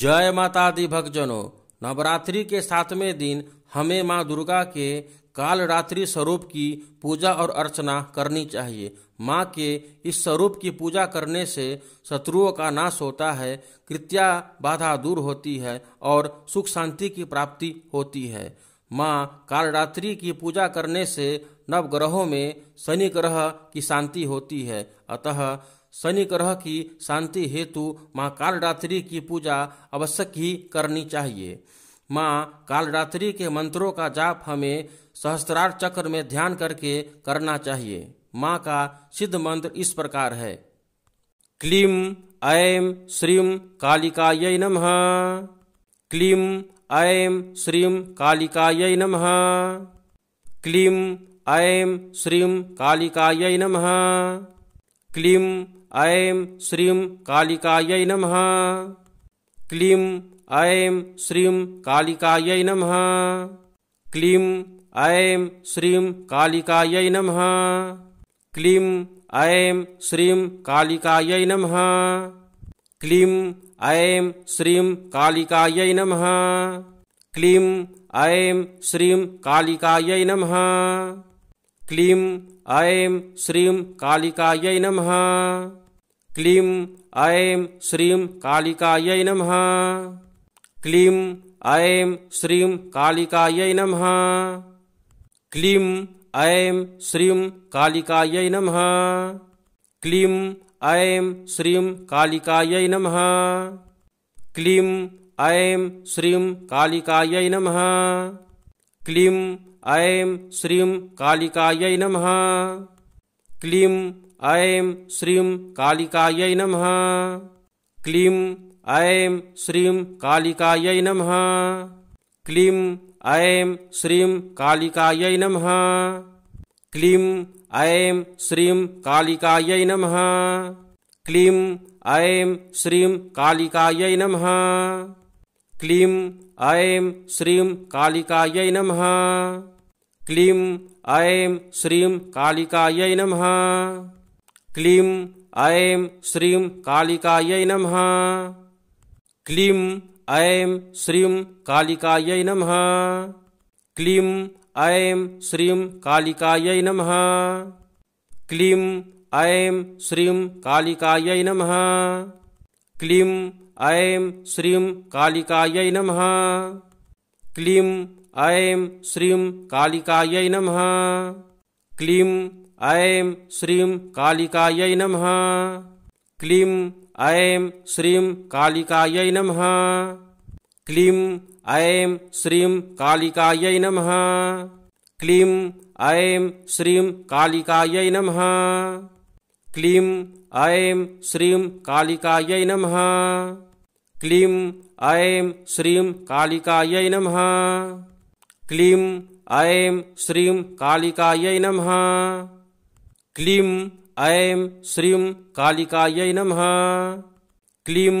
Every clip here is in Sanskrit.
जय माता दी भक्तजनों नवरात्रि के सातवें दिन हमें माँ दुर्गा के काल रात्रि स्वरूप की पूजा और अर्चना करनी चाहिए माँ के इस स्वरूप की पूजा करने से शत्रुओं का नाश होता है कृत्या बाधा दूर होती है और सुख शांति की प्राप्ति होती है माँ कालरात्रि की पूजा करने से नवग्रहों में शनि ग्रह की शांति होती है अतः शनि ग्रह की शांति हेतु माँ कालरात्रि की पूजा अवश्य ही करनी चाहिए माँ कालरात्रि के मंत्रों का जाप हमें सहस्त्रार चक्र में ध्यान करके करना चाहिए माँ का सिद्ध मंत्र इस प्रकार है क्लीम ऐं श्रीं कालिकायै नमः क्लीम ऐं श्रीं कालिकायै नमः क्लीम ऐं श्रीं कालिकायै नमः क्लीं ऐं श्रीं कालिकायै नमः क्लीं ऐं श्रीं कालिकायै नमः क्लीं ऐं श्रीं कालिकायै नमः क्लीं ऐं श्रीं कालिकायै नमः क्लीं ऐं श्रीं कालिकायै नमः क्लीं ऐं श्रीं कालिकायै नमः क्लीं ऐं श्रीं कालिकायै नमः क्लीं ऐं श्रीं कालिकायै नमः क्लीं ऐं श्रीं कालिकायै नमः क्लीं ऐं श्रीं कालिकायै नमः क्लीं ऐं श्रीं कालिकायै नमः क्लीं ऐं श्रीं कालिकायै नमः क्लीं ऐं श्रीं कालिकायै नमः क्लीं ऐं श्रीं कालिकायै नमः क्लीं ऐं श्रीं कालिकायै नमः क्लीं ऐं श्रीं कालिकायै नमः क्लीं ऐं श्रीं कालिकायै नमः क्लीं ऐं श्रीं कालिकायै नमः क्लीं ऐं श्रीं कालिकायै नमः क्लीं ऐं श्रीं कालिकायै नमः क्लीं ऐं श्रीं कालिकायै नमः क्लीं ऐं श्रीं कालिकायै नमः क्लीं ऐं श्रीं कालिकायै नमः क्लीं ऐं श्रीं कालिकायै नमः क्लीं ऐं श्रीं कालिकायै नमः क्लीं ऐं श्रीं कालिकायै नमः क्लीं ऐं श्रीं कालिकायै नमः क्लीं ऐं श्रीं कालिकायै नमः क्लीं ऐं श्रीं कालिकायै नमः क्लीं ऐं श्रीं कालिकायै नमः क्लीं ऐं श्रीं कालिकायै नमः क्लीं ऐं श्रीं कालिकायै नमः क्लीं ऐं श्रीं कालिकायै नमः क्लीं ऐं श्रीं कालिकायै नमः क्लीं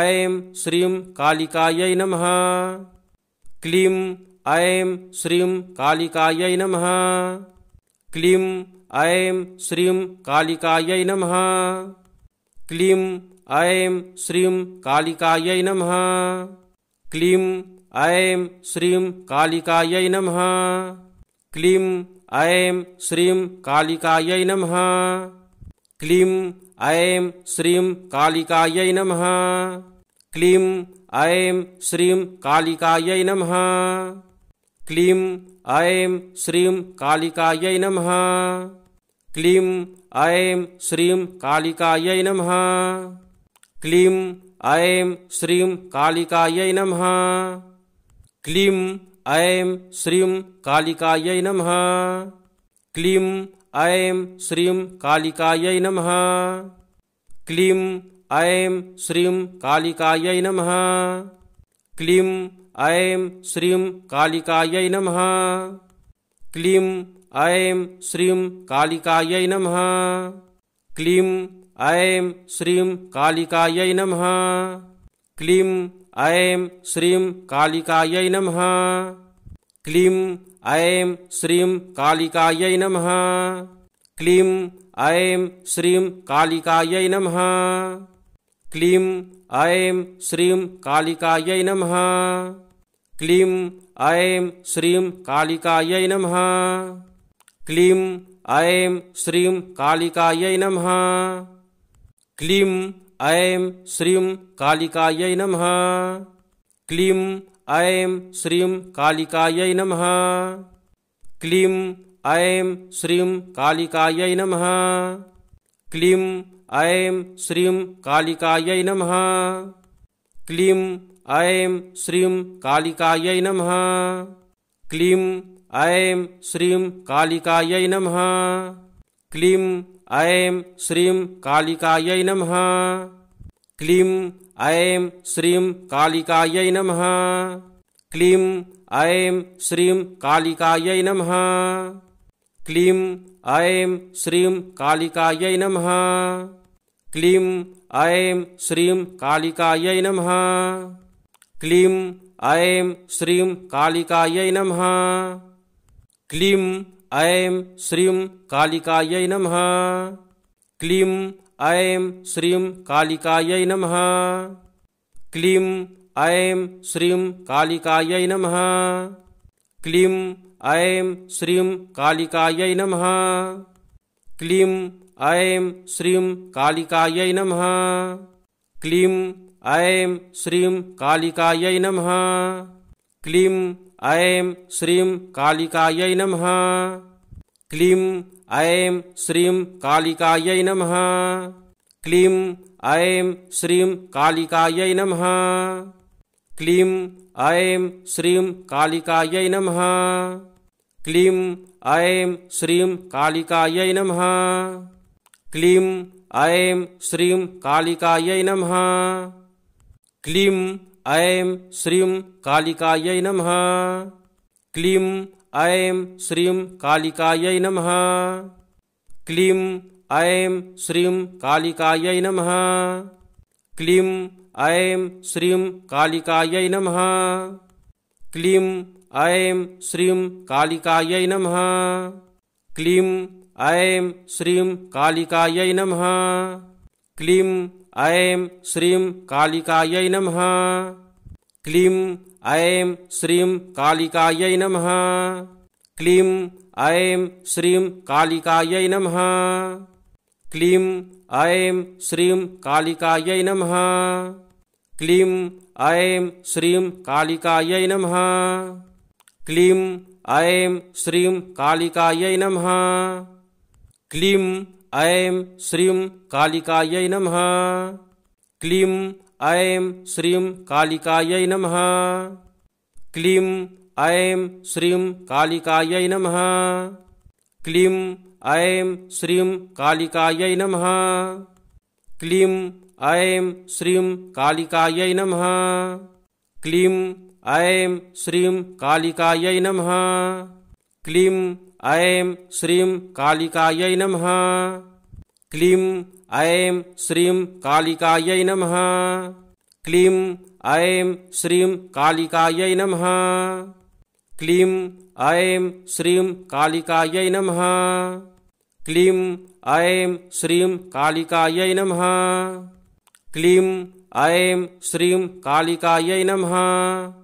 ऐं श्रीं कालिकायै नमः क्लीं ऐं श्रीं कालिकायै नमः क्लीं ऐं श्रीं कालिकायै नमः क्लीं ऐं श्रीं कालिकायै नमः क्लीं ऐं श्रीं कालिकायै नमः क्लीं ऐं श्रीं कालिकायै नमः क्लीं ऐं श्रीं कालिकायै नमः क्लीं ऐं श्रीं कालिकायै नमः क्लीं ऐं श्रीं कालिकायै नमः क्लीं ऐं श्रीं कालिकायै नमः क्लीं ऐं श्रीं कालिकायै नमः क्लीं ऐं श्रीं कालिकायै नमः क्लीं ऐं श्रीं कालिकायै नमः क्लीं ऐं श्रीं कालिकायै नमः क्लीं ऐं श्रीं कालिकायै नमः क्लीं ऐं श्रीं कालिकायै नमः क्लीं ऐं श्रीं कालिकायै नमः क्लीं ऐं श्रीं कालिकायै नमः क्लीं ऐं श्रीं कालिकायै नमः क्लीं ऐं श्रीं कालिकायै नमः क्लीं ऐं श्रीं कालिकायै नमः क्लीं ऐं श्रीं कालिकायै नमः क्लीं ऐं श्रीं कालिकायै नमः क्लीं ऐं श्रीं कालिकायै नमः क्लीं ऐं श्रीं कालिकायै नमः क्लीं ऐं श्रीं कालिकायै नमः क्लीं ऐं श्रीं कालिकायै नमः क्लीं ऐं श्रीं कालिकायै नमः क्लीं ऐं श्रीं कालिकायै नमः क्लीं ऐं श्रीं कालिकायै नमः क्लीं ऐं श्रीं कालिकायै नमः क्लीं ऐं श्रीं कालिकायै नमः क्लीं ऐं श्रीं कालिकायै नमः क्लीं ऐं श्रीं कालिकायै नमः क्लीं ऐं श्रीं कालिकायै नमः क्लीं ऐं श्रीं कालिकायै नमः क्लीं ऐं श्रीं कालिकायै नमः क्लीं ऐं श्रीं कालिकायै नमः क्लीं ऐं श्रीं कालिकायै नमः क्लीं ऐं श्रीं कालिकायै नमः क्लीं ऐं श्रीं कालिकायै नमः क्लीं ऐं श्रीं कालिकायै नमः क्लीं ऐं श्रीं कालिकायै नमः क्लीं ऐं श्रीं कालिकायै नमः क्लीं ऐं श्रीं कालिकायै नमः क्लीं ऐं श्रीं कालिकायै नमः क्लीं ऐं श्रीं कालिकायै नमः क्लीं ऐं श्रीं कालिकायै नमः क्लीं ऐं श्रीं कालिकायै नमः क्लीं ऐं श्रीं कालिकायै नमः क्लीं ऐं श्रीं कालिकायै नमः क्लीं ऐं श्रीं कालिकायै नमः क्लीं ऐं श्रीं कालिकायै नमः क्लीं ऐं श्रीं कालिकायै नमः क्लीं ऐं श्रीं कालिकायै नमः क्लीं ऐं श्रीं कालिकायै नमः क्लीं ऐं श्रीं कालिकायै नमः क्लीं ऐं श्रीं कालिकायै नमः क्लीं ऐं श्रीं कालिकायै नमः क्लीं ऐं श्रीं कालिकायै नमः क्लीं ऐं श्रीं कालिकायै नमः क्लीं ऐं श्रीं कालिकायै नमः क्लीं ऐं श्रीं कालिकायै नमः क्लीं ऐं श्रीं कालिकायै नमः क्लीं ऐं श्रीं कालिकायै नमः क्लीं ऐं श्रीं कालिकायै नमः क्लीं ऐं श्रीं कालिकायै नमः क्लीं ऐं श्रीं कालिकायै नमः क्लीं ऐं श्रीं कालिकायै नमः क्लीं ऐं श्रीं कालिकायै नमः क्लीं ऐं श्रीं कालिकायै नमः